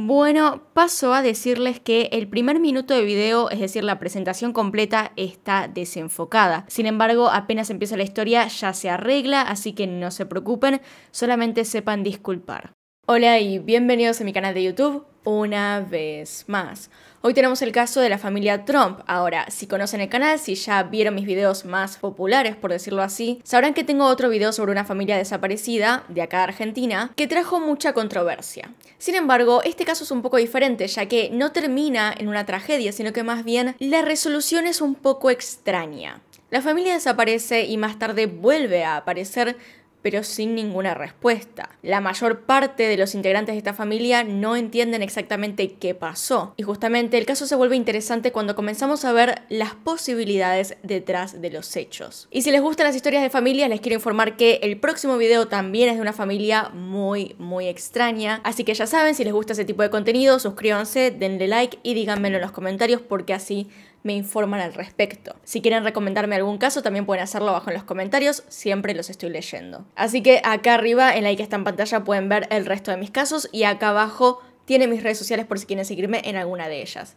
Bueno, paso a decirles que el primer minuto de video, es decir, la presentación completa, está desenfocada. Sin embargo, apenas empieza la historia ya se arregla, así que no se preocupen, solamente sepan disculpar. Hola y bienvenidos a mi canal de YouTube una vez más. Hoy tenemos el caso de la familia Trump. Ahora, si conocen el canal, si ya vieron mis videos más populares, por decirlo así, sabrán que tengo otro video sobre una familia desaparecida, de acá de Argentina, que trajo mucha controversia. Sin embargo, este caso es un poco diferente, ya que no termina en una tragedia, sino que más bien la resolución es un poco extraña. La familia desaparece y más tarde vuelve a aparecer pero sin ninguna respuesta. La mayor parte de los integrantes de esta familia no entienden exactamente qué pasó. Y justamente el caso se vuelve interesante cuando comenzamos a ver las posibilidades detrás de los hechos. Y si les gustan las historias de familia, les quiero informar que el próximo video también es de una familia muy, muy extraña. Así que ya saben, si les gusta ese tipo de contenido, suscríbanse, denle like y díganmelo en los comentarios porque así me informan al respecto. Si quieren recomendarme algún caso, también pueden hacerlo abajo en los comentarios, siempre los estoy leyendo. Así que acá arriba, en la que está en pantalla, pueden ver el resto de mis casos y acá abajo tiene mis redes sociales por si quieren seguirme en alguna de ellas.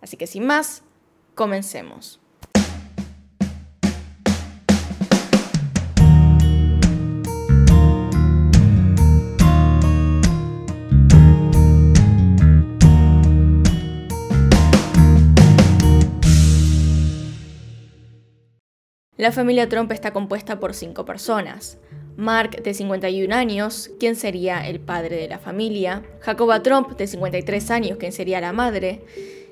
Así que sin más, comencemos. La familia Trump está compuesta por cinco personas. Mark, de 51 años, quien sería el padre de la familia, Jacoba Trump, de 53 años, quien sería la madre,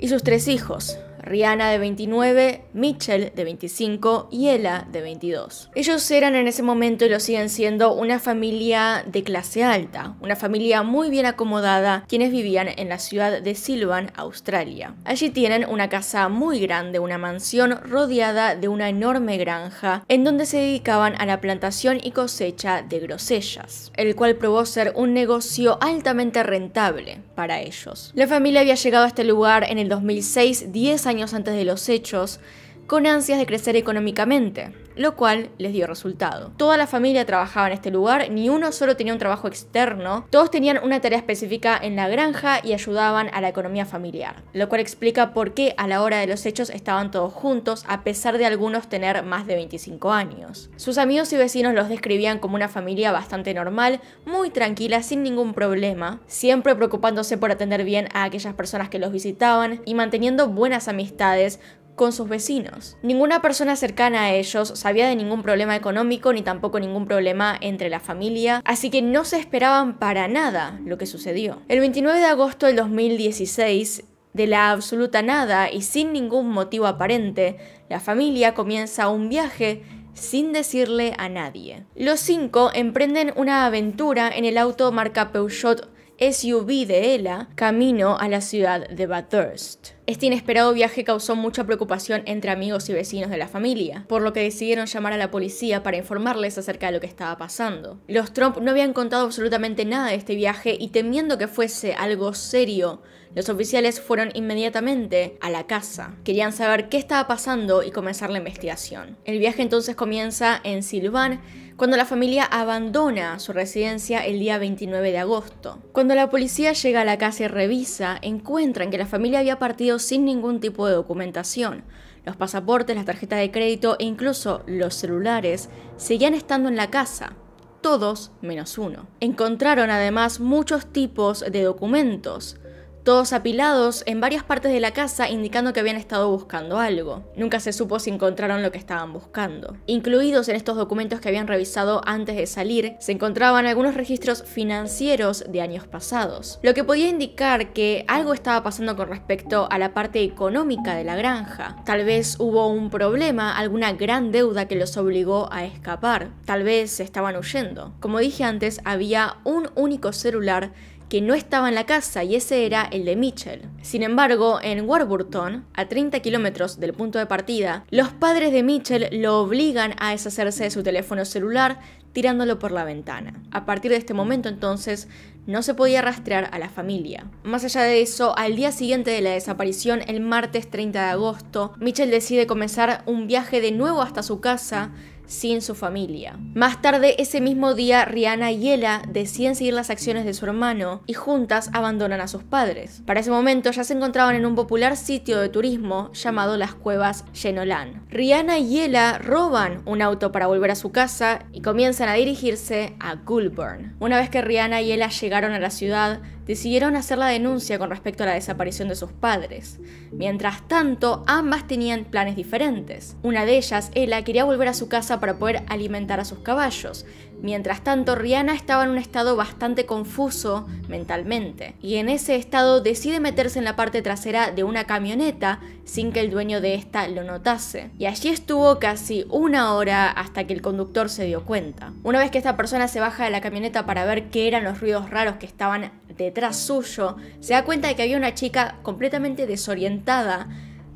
y sus tres hijos, Rihanna de 29, Mitchell de 25 y Ella de 22. Ellos eran en ese momento y lo siguen siendo una familia de clase alta, una familia muy bien acomodada, quienes vivían en la ciudad de Silvan, Australia. Allí tienen una casa muy grande, una mansión rodeada de una enorme granja, en donde se dedicaban a la plantación y cosecha de grosellas, el cual probó ser un negocio altamente rentable para ellos. La familia había llegado a este lugar en el 2006, 10 años años antes de los hechos, con ansias de crecer económicamente lo cual les dio resultado. Toda la familia trabajaba en este lugar, ni uno solo tenía un trabajo externo, todos tenían una tarea específica en la granja y ayudaban a la economía familiar, lo cual explica por qué a la hora de los hechos estaban todos juntos, a pesar de algunos tener más de 25 años. Sus amigos y vecinos los describían como una familia bastante normal, muy tranquila, sin ningún problema, siempre preocupándose por atender bien a aquellas personas que los visitaban y manteniendo buenas amistades con sus vecinos. Ninguna persona cercana a ellos sabía de ningún problema económico ni tampoco ningún problema entre la familia, así que no se esperaban para nada lo que sucedió. El 29 de agosto del 2016, de la absoluta nada y sin ningún motivo aparente, la familia comienza un viaje sin decirle a nadie. Los cinco emprenden una aventura en el auto marca Peugeot SUV de Ella camino a la ciudad de Bathurst. Este inesperado viaje causó mucha preocupación entre amigos y vecinos de la familia, por lo que decidieron llamar a la policía para informarles acerca de lo que estaba pasando. Los Trump no habían contado absolutamente nada de este viaje y temiendo que fuese algo serio, los oficiales fueron inmediatamente a la casa. Querían saber qué estaba pasando y comenzar la investigación. El viaje entonces comienza en Silván, cuando la familia abandona su residencia el día 29 de agosto. Cuando la policía llega a la casa y revisa, encuentran que la familia había partido sin ningún tipo de documentación. Los pasaportes, las tarjetas de crédito e incluso los celulares seguían estando en la casa, todos menos uno. Encontraron además muchos tipos de documentos, todos apilados en varias partes de la casa indicando que habían estado buscando algo. Nunca se supo si encontraron lo que estaban buscando. Incluidos en estos documentos que habían revisado antes de salir, se encontraban algunos registros financieros de años pasados, lo que podía indicar que algo estaba pasando con respecto a la parte económica de la granja. Tal vez hubo un problema, alguna gran deuda que los obligó a escapar. Tal vez estaban huyendo. Como dije antes, había un único celular que no estaba en la casa y ese era el de Mitchell. Sin embargo, en Warburton, a 30 kilómetros del punto de partida, los padres de Mitchell lo obligan a deshacerse de su teléfono celular tirándolo por la ventana. A partir de este momento entonces no se podía rastrear a la familia. Más allá de eso, al día siguiente de la desaparición, el martes 30 de agosto, Mitchell decide comenzar un viaje de nuevo hasta su casa sin su familia. Más tarde ese mismo día, Rihanna y Ella deciden seguir las acciones de su hermano y juntas abandonan a sus padres. Para ese momento ya se encontraban en un popular sitio de turismo llamado las cuevas Yenolan. Rihanna y Ella roban un auto para volver a su casa y comienzan a dirigirse a Goulburn. Una vez que Rihanna y Ella llegaron a la ciudad, decidieron hacer la denuncia con respecto a la desaparición de sus padres. Mientras tanto, ambas tenían planes diferentes. Una de ellas, Ella, quería volver a su casa para poder alimentar a sus caballos. Mientras tanto, Rihanna estaba en un estado bastante confuso mentalmente, y en ese estado decide meterse en la parte trasera de una camioneta sin que el dueño de esta lo notase. Y allí estuvo casi una hora hasta que el conductor se dio cuenta. Una vez que esta persona se baja de la camioneta para ver qué eran los ruidos raros que estaban detrás suyo, se da cuenta de que había una chica completamente desorientada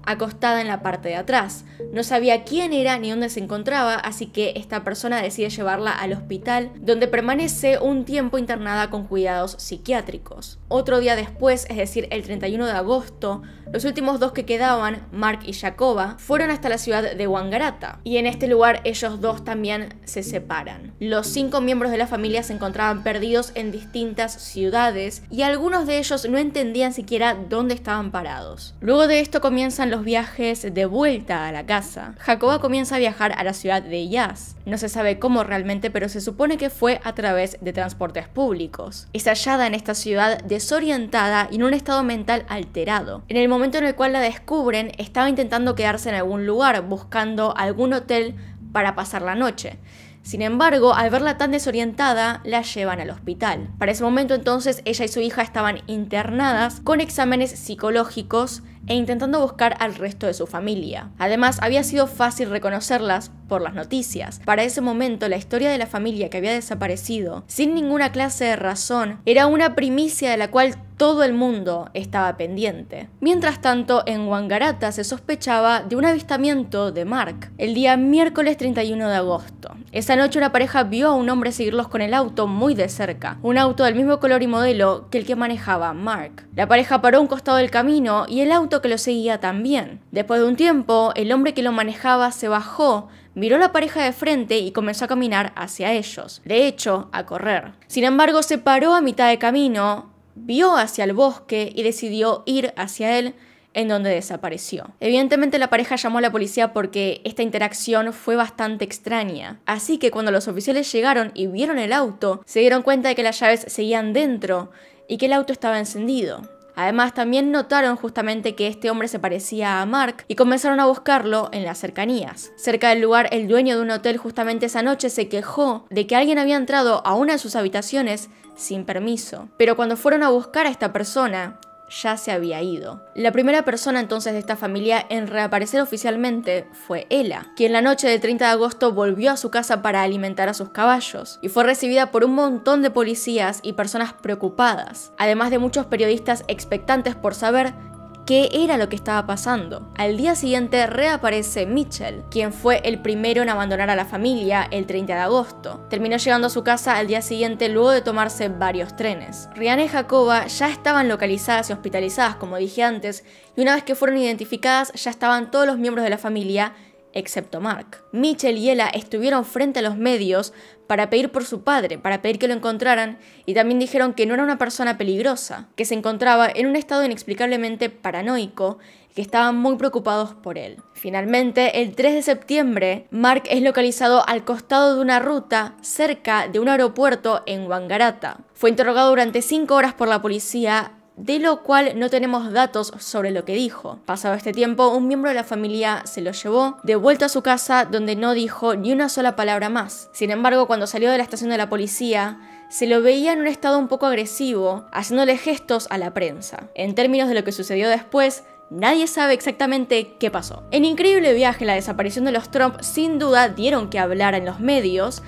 acostada en la parte de atrás. No sabía quién era ni dónde se encontraba, así que esta persona decide llevarla al hospital, donde permanece un tiempo internada con cuidados psiquiátricos. Otro día después, es decir, el 31 de agosto, los últimos dos que quedaban, Mark y Jacoba, fueron hasta la ciudad de Wangarata, y en este lugar ellos dos también se separan. Los cinco miembros de la familia se encontraban perdidos en distintas ciudades, y algunos de ellos no entendían siquiera dónde estaban parados. Luego de esto comienzan los viajes de vuelta a la casa. Jacoba comienza a viajar a la ciudad de Yaz. No se sabe cómo realmente, pero se supone que fue a través de transportes públicos. Es hallada en esta ciudad desorientada y en un estado mental alterado. En el momento en el cual la descubren, estaba intentando quedarse en algún lugar, buscando algún hotel para pasar la noche. Sin embargo, al verla tan desorientada, la llevan al hospital. Para ese momento entonces ella y su hija estaban internadas con exámenes psicológicos e intentando buscar al resto de su familia. Además, había sido fácil reconocerlas por las noticias. Para ese momento, la historia de la familia que había desaparecido, sin ninguna clase de razón, era una primicia de la cual todo el mundo estaba pendiente. Mientras tanto, en Wangarata se sospechaba de un avistamiento de Mark el día miércoles 31 de agosto. Esa noche una pareja vio a un hombre seguirlos con el auto muy de cerca, un auto del mismo color y modelo que el que manejaba Mark. La pareja paró a un costado del camino y el auto que lo seguía también. Después de un tiempo, el hombre que lo manejaba se bajó, miró a la pareja de frente y comenzó a caminar hacia ellos, de hecho, a correr. Sin embargo, se paró a mitad de camino, vio hacia el bosque y decidió ir hacia él, en donde desapareció. Evidentemente la pareja llamó a la policía porque esta interacción fue bastante extraña, así que cuando los oficiales llegaron y vieron el auto, se dieron cuenta de que las llaves seguían dentro y que el auto estaba encendido. Además, también notaron justamente que este hombre se parecía a Mark y comenzaron a buscarlo en las cercanías. Cerca del lugar, el dueño de un hotel justamente esa noche se quejó de que alguien había entrado a una de sus habitaciones sin permiso. Pero cuando fueron a buscar a esta persona, ya se había ido. La primera persona entonces de esta familia en reaparecer oficialmente fue Ella, quien la noche del 30 de agosto volvió a su casa para alimentar a sus caballos, y fue recibida por un montón de policías y personas preocupadas, además de muchos periodistas expectantes por saber qué era lo que estaba pasando. Al día siguiente reaparece Mitchell, quien fue el primero en abandonar a la familia el 30 de agosto. Terminó llegando a su casa al día siguiente luego de tomarse varios trenes. Rihanna y Jacoba ya estaban localizadas y hospitalizadas, como dije antes, y una vez que fueron identificadas ya estaban todos los miembros de la familia excepto Mark. Mitchell y Ella estuvieron frente a los medios para pedir por su padre, para pedir que lo encontraran, y también dijeron que no era una persona peligrosa, que se encontraba en un estado inexplicablemente paranoico y que estaban muy preocupados por él. Finalmente, el 3 de septiembre, Mark es localizado al costado de una ruta cerca de un aeropuerto en Wangarata. Fue interrogado durante 5 horas por la policía de lo cual no tenemos datos sobre lo que dijo. Pasado este tiempo, un miembro de la familia se lo llevó de vuelta a su casa donde no dijo ni una sola palabra más. Sin embargo, cuando salió de la estación de la policía, se lo veía en un estado un poco agresivo, haciéndole gestos a la prensa. En términos de lo que sucedió después, Nadie sabe exactamente qué pasó. En increíble viaje, la desaparición de los Trump sin duda dieron que hablar en los medios,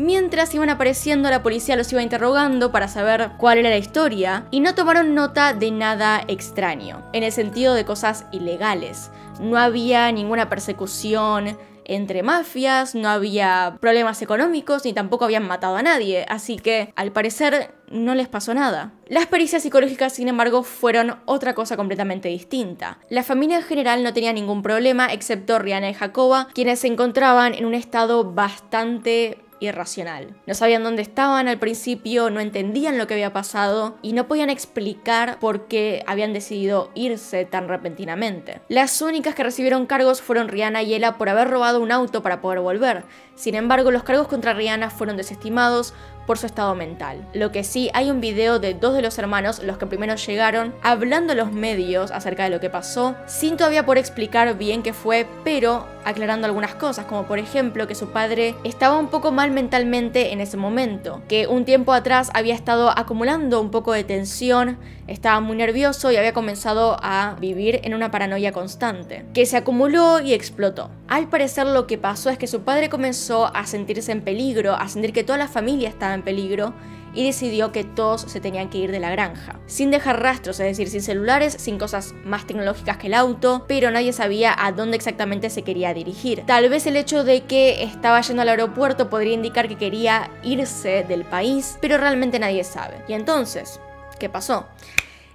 Mientras iban apareciendo, la policía los iba interrogando para saber cuál era la historia y no tomaron nota de nada extraño, en el sentido de cosas ilegales. No había ninguna persecución, entre mafias, no había problemas económicos ni tampoco habían matado a nadie, así que al parecer no les pasó nada. Las pericias psicológicas, sin embargo, fueron otra cosa completamente distinta. La familia en general no tenía ningún problema, excepto Rihanna y Jacoba, quienes se encontraban en un estado bastante irracional. No sabían dónde estaban al principio, no entendían lo que había pasado y no podían explicar por qué habían decidido irse tan repentinamente. Las únicas que recibieron cargos fueron Rihanna y Ella por haber robado un auto para poder volver. Sin embargo, los cargos contra Rihanna fueron desestimados por su estado mental. Lo que sí, hay un video de dos de los hermanos, los que primero llegaron, hablando a los medios acerca de lo que pasó, sin todavía por explicar bien qué fue, pero aclarando algunas cosas, como por ejemplo que su padre estaba un poco mal mentalmente en ese momento, que un tiempo atrás había estado acumulando un poco de tensión, estaba muy nervioso y había comenzado a vivir en una paranoia constante, que se acumuló y explotó. Al parecer lo que pasó es que su padre comenzó a sentirse en peligro, a sentir que toda la familia estaba en peligro y decidió que todos se tenían que ir de la granja, sin dejar rastros, es decir, sin celulares, sin cosas más tecnológicas que el auto, pero nadie sabía a dónde exactamente se quería dirigir. Tal vez el hecho de que estaba yendo al aeropuerto podría indicar que quería irse del país, pero realmente nadie sabe. Y entonces, ¿qué pasó?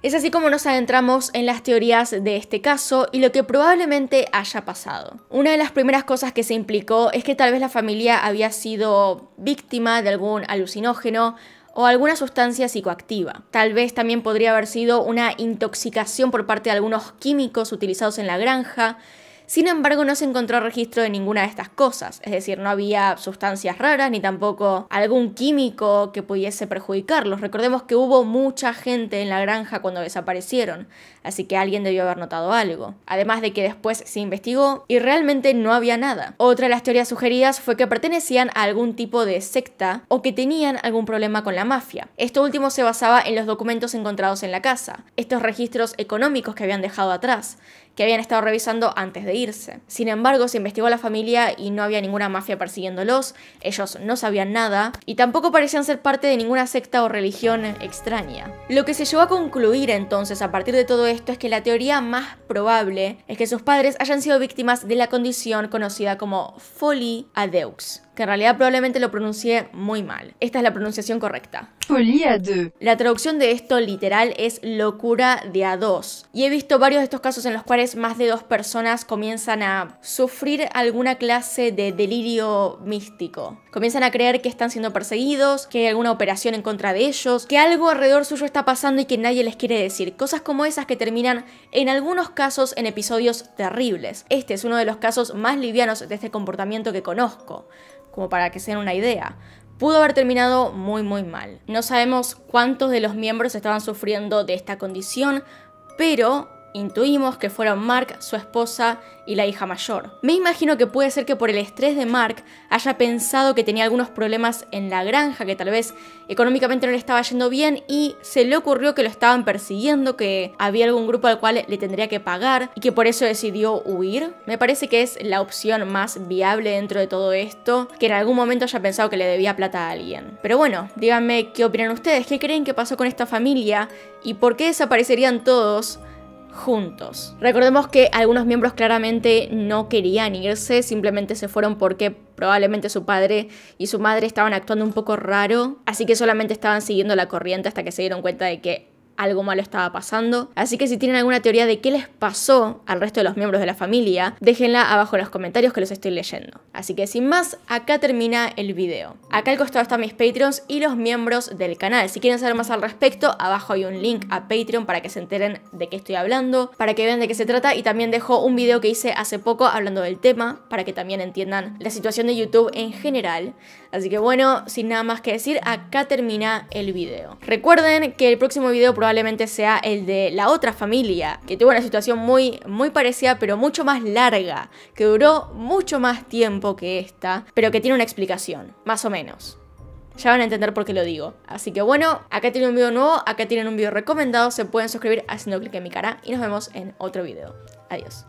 Es así como nos adentramos en las teorías de este caso y lo que probablemente haya pasado. Una de las primeras cosas que se implicó es que tal vez la familia había sido víctima de algún alucinógeno o alguna sustancia psicoactiva. Tal vez también podría haber sido una intoxicación por parte de algunos químicos utilizados en la granja sin embargo, no se encontró registro de ninguna de estas cosas, es decir, no había sustancias raras ni tampoco algún químico que pudiese perjudicarlos. Recordemos que hubo mucha gente en la granja cuando desaparecieron, así que alguien debió haber notado algo. Además de que después se investigó y realmente no había nada. Otra de las teorías sugeridas fue que pertenecían a algún tipo de secta o que tenían algún problema con la mafia. Esto último se basaba en los documentos encontrados en la casa, estos registros económicos que habían dejado atrás, que habían estado revisando antes de irse. Sin embargo, se investigó a la familia y no había ninguna mafia persiguiéndolos, ellos no sabían nada y tampoco parecían ser parte de ninguna secta o religión extraña. Lo que se llegó a concluir entonces a partir de todo esto es que la teoría más probable es que sus padres hayan sido víctimas de la condición conocida como folie adeux, que en realidad probablemente lo pronuncié muy mal. Esta es la pronunciación correcta. Folie La traducción de esto literal es locura de a dos. Y he visto varios de estos casos en los cuales más de dos personas comienzan a sufrir alguna clase de delirio místico. Comienzan a creer que están siendo perseguidos, que hay alguna operación en contra de ellos, que algo alrededor suyo está pasando y que nadie les quiere decir. Cosas como esas que terminan en algunos casos en episodios terribles. Este es uno de los casos más livianos de este comportamiento que conozco, como para que se una idea pudo haber terminado muy muy mal. No sabemos cuántos de los miembros estaban sufriendo de esta condición, pero Intuimos que fueron Mark, su esposa y la hija mayor. Me imagino que puede ser que por el estrés de Mark haya pensado que tenía algunos problemas en la granja, que tal vez económicamente no le estaba yendo bien y se le ocurrió que lo estaban persiguiendo, que había algún grupo al cual le tendría que pagar y que por eso decidió huir. Me parece que es la opción más viable dentro de todo esto, que en algún momento haya pensado que le debía plata a alguien. Pero bueno, díganme qué opinan ustedes, qué creen que pasó con esta familia y por qué desaparecerían todos juntos. Recordemos que algunos miembros claramente no querían irse, simplemente se fueron porque probablemente su padre y su madre estaban actuando un poco raro, así que solamente estaban siguiendo la corriente hasta que se dieron cuenta de que algo malo estaba pasando. Así que si tienen alguna teoría de qué les pasó al resto de los miembros de la familia, déjenla abajo en los comentarios que los estoy leyendo. Así que sin más, acá termina el video. Acá al costado están mis Patreons y los miembros del canal. Si quieren saber más al respecto, abajo hay un link a Patreon para que se enteren de qué estoy hablando, para que vean de qué se trata y también dejo un video que hice hace poco hablando del tema, para que también entiendan la situación de YouTube en general. Así que bueno, sin nada más que decir, acá termina el video. Recuerden que el próximo video probablemente sea el de la otra familia, que tuvo una situación muy, muy parecida pero mucho más larga, que duró mucho más tiempo que esta, pero que tiene una explicación, más o menos. Ya van a entender por qué lo digo. Así que bueno, acá tienen un video nuevo, acá tienen un video recomendado, se pueden suscribir haciendo clic en mi cara y nos vemos en otro video. Adiós.